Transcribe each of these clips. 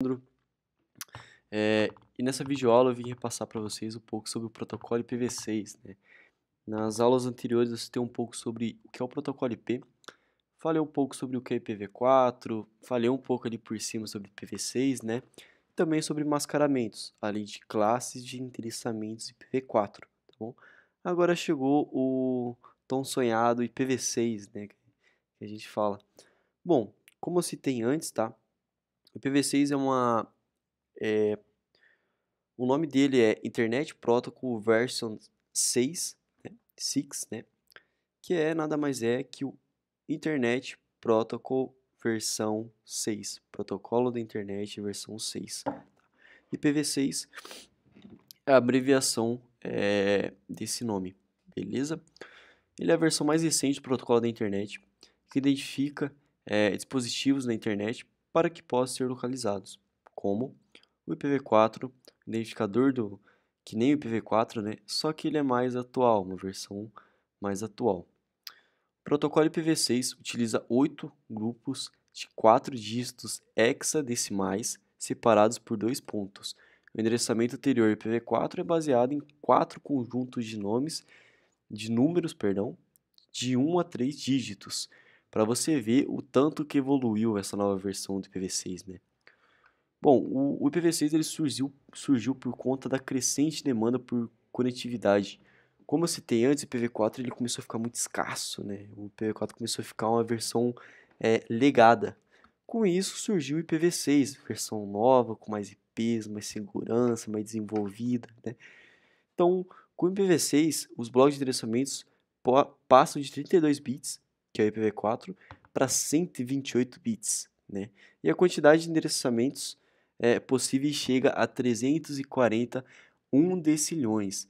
Alessandro. É, e nessa videoaula eu vim repassar para vocês um pouco sobre o protocolo IPv6. Né? Nas aulas anteriores eu citei um pouco sobre o que é o protocolo IP, falei um pouco sobre o que é IPv4, falei um pouco ali por cima sobre IPv6, né? E também sobre mascaramentos, além de classes de endereçamentos IPv4, tá bom? Agora chegou o tão sonhado IPv6, né, que a gente fala. Bom, como eu citei antes, tá? IPv6 é uma. É, o nome dele é Internet Protocol Version 6, né? 6 né? que é nada mais é que o Internet Protocol versão 6, protocolo da internet versão 6. Tá? IPv6 é a abreviação é, desse nome, beleza? Ele é a versão mais recente do protocolo da internet, que identifica é, dispositivos na internet para que possam ser localizados, como o IPv4, identificador do que nem o IPv4, né? Só que ele é mais atual, uma versão mais atual. O protocolo IPv6 utiliza oito grupos de quatro dígitos hexadecimais separados por dois pontos. O endereçamento anterior IPv4 é baseado em quatro conjuntos de nomes de números, perdão, de 1 um a três dígitos para você ver o tanto que evoluiu essa nova versão do IPv6, né? Bom, o, o IPv6 ele surgiu, surgiu por conta da crescente demanda por conectividade. Como eu citei antes, o IPv4 ele começou a ficar muito escasso, né? O IPv4 começou a ficar uma versão é, legada. Com isso surgiu o IPv6, versão nova, com mais IPs, mais segurança, mais desenvolvida, né? Então, com o IPv6, os blocos de direcionamentos passam de 32 bits que é o IPv4, para 128 bits. Né? E a quantidade de endereçamentos é, possíveis chega a 341 decilhões.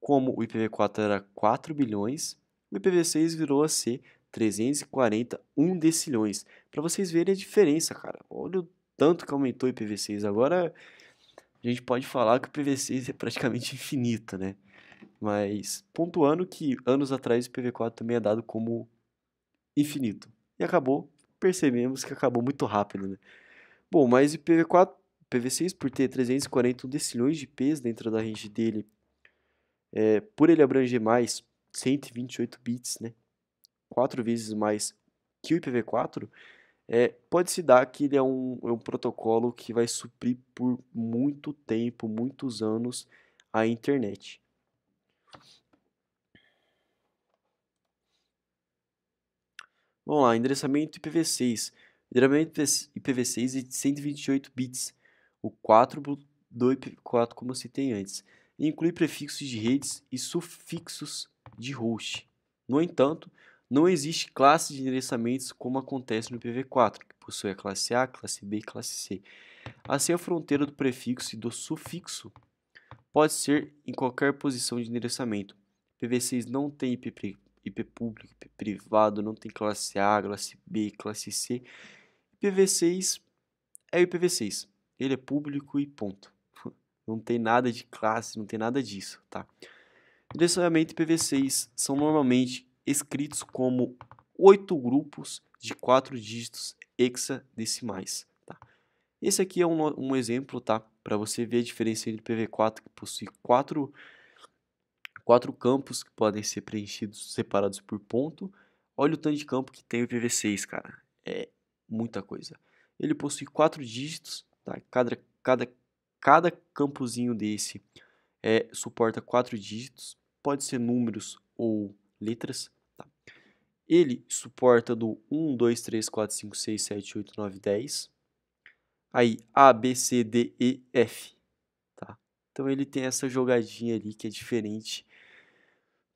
Como o IPv4 era 4 bilhões, o IPv6 virou a ser 341 decilhões. Para vocês verem a diferença, cara. Olha o tanto que aumentou o IPv6. Agora a gente pode falar que o IPv6 é praticamente infinito, né? Mas pontuando que anos atrás o IPv4 também é dado como infinito. E acabou, percebemos que acabou muito rápido, né? Bom, mas o IPv4, IPv6, por ter 341 decilhões de IPs dentro da range dele, é, por ele abranger mais 128 bits, né? Quatro vezes mais que o IPv4, é, pode-se dar que ele é um, é um protocolo que vai suprir por muito tempo, muitos anos, a internet. Vamos lá, endereçamento IPv6. Endereçamento IPv6 é de 128 bits, o 4 do ipv 4 como eu citei antes. E inclui prefixos de redes e sufixos de host. No entanto, não existe classe de endereçamentos como acontece no IPv4, que possui a classe A, classe B e classe C. Assim, a fronteira do prefixo e do sufixo pode ser em qualquer posição de endereçamento. IPv6 não tem IP IP público, IP privado, não tem classe A, classe B, classe C. IPv6 é o IPv6. Ele é público e ponto. Não tem nada de classe, não tem nada disso, tá? Direcionamento IPv6 são normalmente escritos como oito grupos de quatro dígitos hexadecimais. Tá? Esse aqui é um, um exemplo, tá? Para você ver a diferença entre IPv4, que possui quatro quatro campos que podem ser preenchidos separados por ponto. Olha o tanto de campo que tem o IPv6, cara. É muita coisa. Ele possui quatro dígitos, tá? Cada, cada, cada campozinho desse é, suporta quatro dígitos, pode ser números ou letras. Tá? Ele suporta do 1, 2, 3, 4, 5, 6, 7, 8, 9, 10. Aí A, B, C, D, E, F. Tá? Então ele tem essa jogadinha ali que é diferente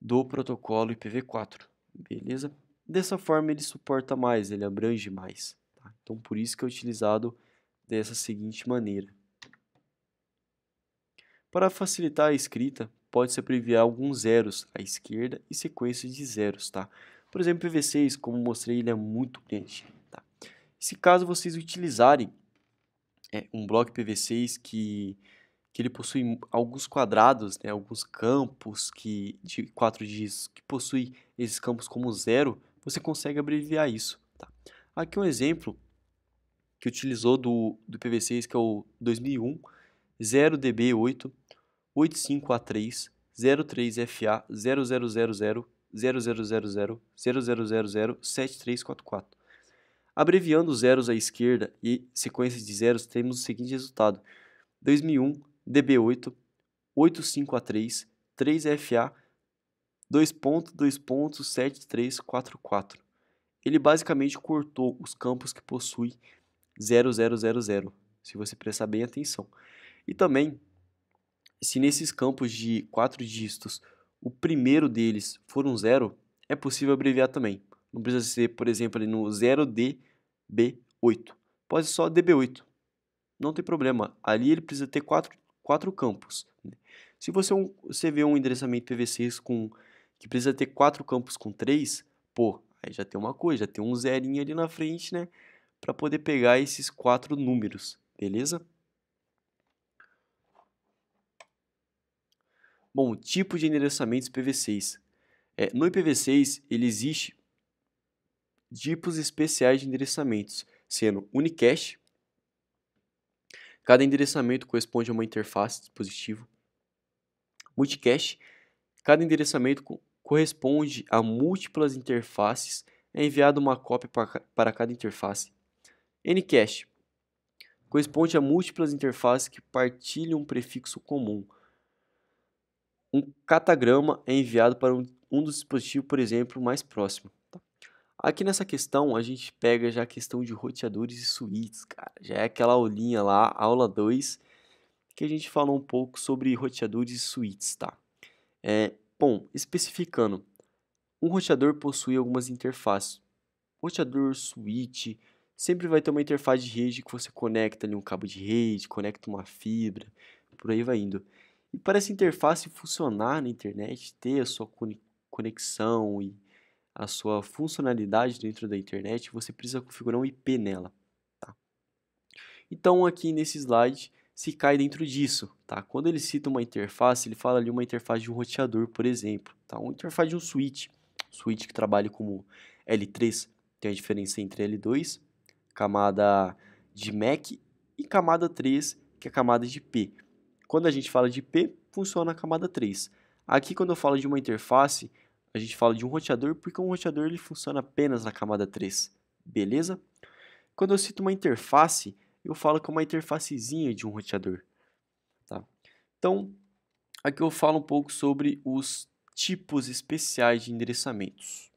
do protocolo IPv4, beleza? Dessa forma ele suporta mais, ele abrange mais. Tá? Então por isso que é utilizado dessa seguinte maneira. Para facilitar a escrita, pode-se abreviar alguns zeros à esquerda e sequências de zeros, tá? Por exemplo, IPv6, como mostrei, ele é muito grande, tá? Se caso vocês utilizarem é, um bloco IPv6 que que ele possui alguns quadrados, né, alguns campos que de quatro dígitos que possui esses campos como zero, você consegue abreviar isso. Tá? Aqui um exemplo que utilizou do, do PV6, que é o 2001, 0DB8, 85A3, 03FA, 0000, 0000, 0000, 7344. Abreviando zeros à esquerda e sequências de zeros, temos o seguinte resultado. 2001 DB8 85A3 3FA 2.2.7344. Ele basicamente cortou os campos que possui 0000, se você prestar bem atenção. E também, se nesses campos de quatro dígitos o primeiro deles for um zero, é possível abreviar também. Não precisa ser, por exemplo, no 0DB8. Pode ser só DB8. Não tem problema. Ali ele precisa ter quatro quatro campos. Né? Se você, é você vê um endereçamento IPv6 com, que precisa ter quatro campos com três, pô, aí já tem uma coisa, já tem um zerinho ali na frente, né? Para poder pegar esses quatro números, beleza? Bom, tipo de endereçamentos IPv6. É, no IPv6, ele existe tipos especiais de endereçamentos, sendo unicast, Cada endereçamento corresponde a uma interface dispositivo. Multicache. Cada endereçamento corresponde a múltiplas interfaces. É enviada uma cópia para cada interface. Ncache. Corresponde a múltiplas interfaces que partilham um prefixo comum. Um catagrama é enviado para um, um dos dispositivos, por exemplo, mais próximo. Aqui nessa questão, a gente pega já a questão de roteadores e suítes, cara. Já é aquela aulinha lá, aula 2, que a gente fala um pouco sobre roteadores e suítes, tá? É, bom, especificando, um roteador possui algumas interfaces. Roteador, suíte, sempre vai ter uma interface de rede que você conecta ali um cabo de rede, conecta uma fibra, por aí vai indo. E para essa interface funcionar na internet, ter a sua conexão e a sua funcionalidade dentro da internet, você precisa configurar um IP nela. Tá? Então aqui nesse slide se cai dentro disso, tá? Quando ele cita uma interface, ele fala ali uma interface de um roteador, por exemplo, tá? Uma interface de um switch, switch que trabalha como L3, tem a diferença entre L2, camada de MAC e camada 3, que é a camada de P. Quando a gente fala de P, funciona a camada 3. Aqui quando eu falo de uma interface, a gente fala de um roteador porque um roteador ele funciona apenas na camada 3, beleza? Quando eu cito uma interface, eu falo que é uma interfacezinha de um roteador. Tá? Então, aqui eu falo um pouco sobre os tipos especiais de endereçamentos.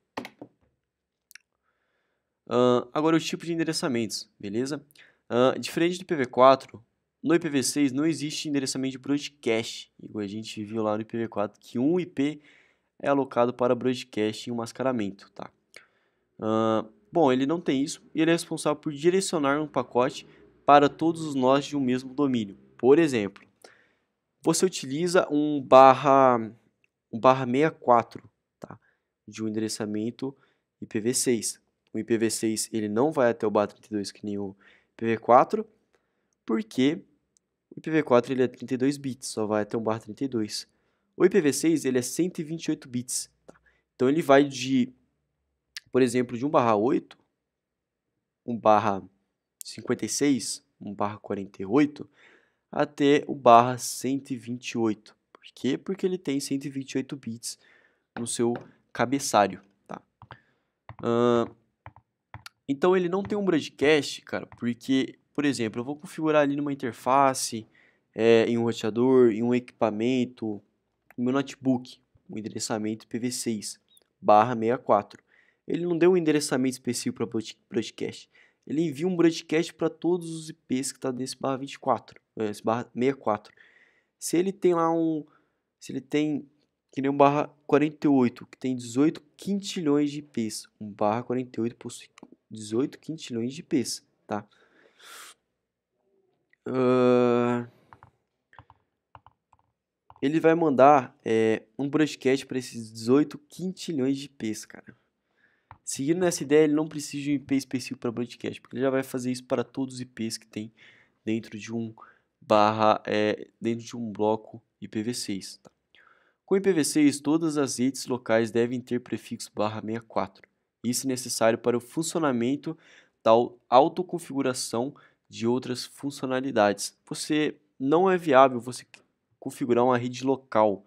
Uh, agora, o tipo de endereçamentos, beleza? Uh, diferente do IPv4, no IPv6 não existe endereçamento de broadcast, igual a gente viu lá no IPv4, que um IP é alocado para broadcast e o mascaramento, tá? Uh, bom, ele não tem isso e ele é responsável por direcionar um pacote para todos os nós de um mesmo domínio. Por exemplo, você utiliza um barra, um barra 64 tá? de um endereçamento IPv6. O IPv6 ele não vai até o BAR32 que nem o IPv4, porque o IPv4 ele é 32 bits, só vai até o BAR32. O IPv6 ele é 128 bits. Tá? Então ele vai de, por exemplo, de 1 barra 8, 1 barra 56, 1 barra 48, até o barra 128. Por quê? Porque ele tem 128 bits no seu cabeçário. Tá? Uh, então ele não tem um broadcast, cara, porque, por exemplo, eu vou configurar ali numa interface, é, em um roteador, em um equipamento, meu notebook, o endereçamento pv6 barra 64. Ele não deu um endereçamento específico para broadcast. Ele envia um broadcast para todos os IPs que está nesse barra 24, é, esse barra 64. Se ele tem lá um, se ele tem que nem um barra 48, que tem 18 quintilhões de IPs, um barra 48 possui 18 quintilhões de IPs, tá? Uh, ele vai mandar é, um broadcast para esses 18 quintilhões de IPs, cara. Seguindo nessa ideia, ele não precisa de um IP específico para broadcast, porque ele já vai fazer isso para todos os IPs que tem dentro de um barra, é, dentro de um bloco IPv6. Tá? Com IPv6, todas as redes locais devem ter prefixo barra 64. Isso é necessário para o funcionamento da autoconfiguração de outras funcionalidades. Você não é viável você configurar uma rede local.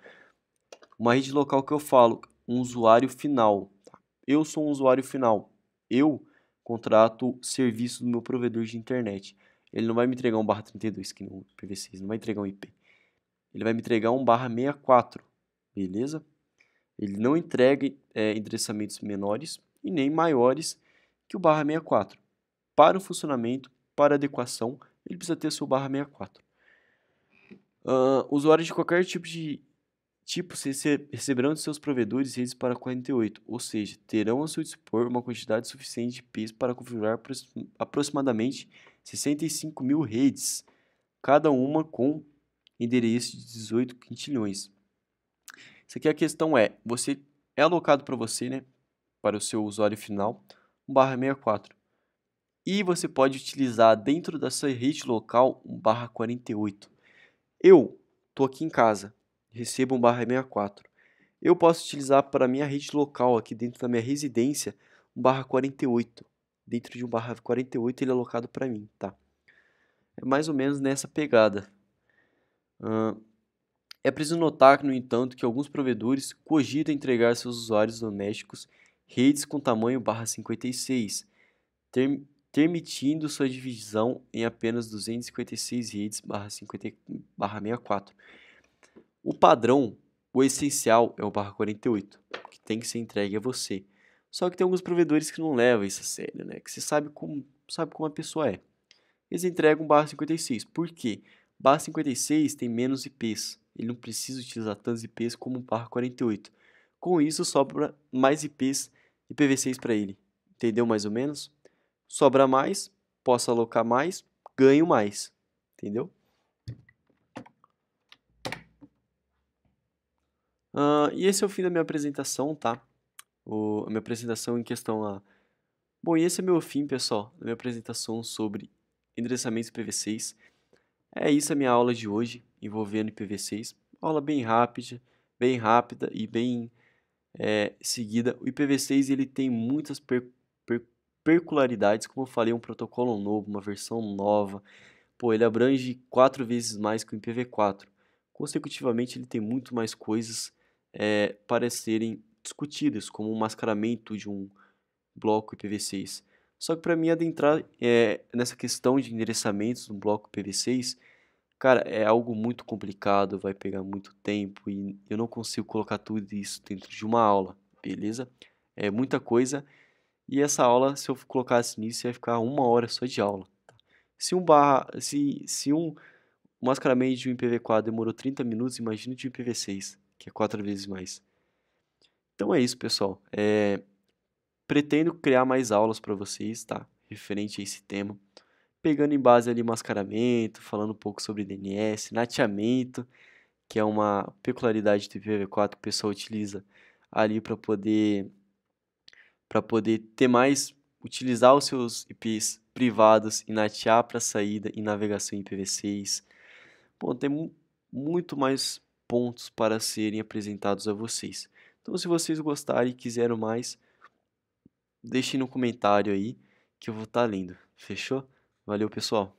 Uma rede local que eu falo, um usuário final. Tá? Eu sou um usuário final. Eu contrato serviço do meu provedor de internet. Ele não vai me entregar um barra 32, que no IPv6, não vai entregar um IP. Ele vai me entregar um barra 64, beleza? Ele não entrega é, endereçamentos menores e nem maiores que o barra 64. Para o funcionamento, para adequação, ele precisa ter seu barra 64. Uh, usuários de qualquer tipo de tipo receberão de seus provedores redes para 48, ou seja, terão a seu dispor uma quantidade suficiente de peso para configurar aproximadamente 65 mil redes, cada uma com endereço de 18 quintilhões. Isso aqui é a questão é, você é alocado para você, né, para o seu usuário final, um barra 64. E você pode utilizar dentro da sua rede local um barra 48. Eu estou aqui em casa, recebo um barra 64. Eu posso utilizar para minha rede local aqui dentro da minha residência um barra 48. Dentro de um barra 48 ele é alocado para mim, tá? É mais ou menos nessa pegada. Uh, é preciso notar, no entanto, que alguns provedores cogitam entregar seus usuários domésticos redes com tamanho barra 56, term permitindo sua divisão em apenas 256 redes barra, barra 64. O padrão, o essencial, é o barra 48, que tem que ser entregue a você. Só que tem alguns provedores que não levam isso a sério, né? Que você sabe como, sabe como a pessoa é. Eles entregam barra 56. Por quê? Barra 56 tem menos IPs. Ele não precisa utilizar tantos IPs como o barra 48. Com isso, sobra mais IPs IPv6 para ele. Entendeu mais ou menos? sobra mais, posso alocar mais, ganho mais. Entendeu? Uh, e esse é o fim da minha apresentação, tá? O, a minha apresentação em questão lá. Bom, e esse é meu fim, pessoal, da minha apresentação sobre endereçamento IPv6. É isso a minha aula de hoje, envolvendo IPv6. Aula bem rápida, bem rápida e bem é, seguida. O IPv6 ele tem muitas peculiaridades, como eu falei, um protocolo novo, uma versão nova. Pô, ele abrange quatro vezes mais que o IPv4. Consecutivamente, ele tem muito mais coisas é, para serem discutidas, como o mascaramento de um bloco IPv6. Só que para mim adentrar é, nessa questão de endereçamentos do bloco IPv6, cara, é algo muito complicado, vai pegar muito tempo e eu não consigo colocar tudo isso dentro de uma aula, beleza? É muita coisa. E essa aula, se eu colocasse nisso, ia ficar uma hora só de aula. Tá? Se um barra, se, se um mascaramento de um IPv4 demorou 30 minutos, imagina de um IPv6, que é quatro vezes mais. Então é isso, pessoal. É, pretendo criar mais aulas para vocês, tá? Referente a esse tema. Pegando em base ali mascaramento, falando um pouco sobre DNS, nateamento, que é uma peculiaridade do IPv4 que o pessoal utiliza ali para poder para poder ter mais, utilizar os seus IPs privados e natear para saída e navegação IPv6. Bom, tem muito mais pontos para serem apresentados a vocês. Então, se vocês gostarem e quiserem mais, deixem no comentário aí que eu vou estar tá lendo. Fechou? Valeu, pessoal!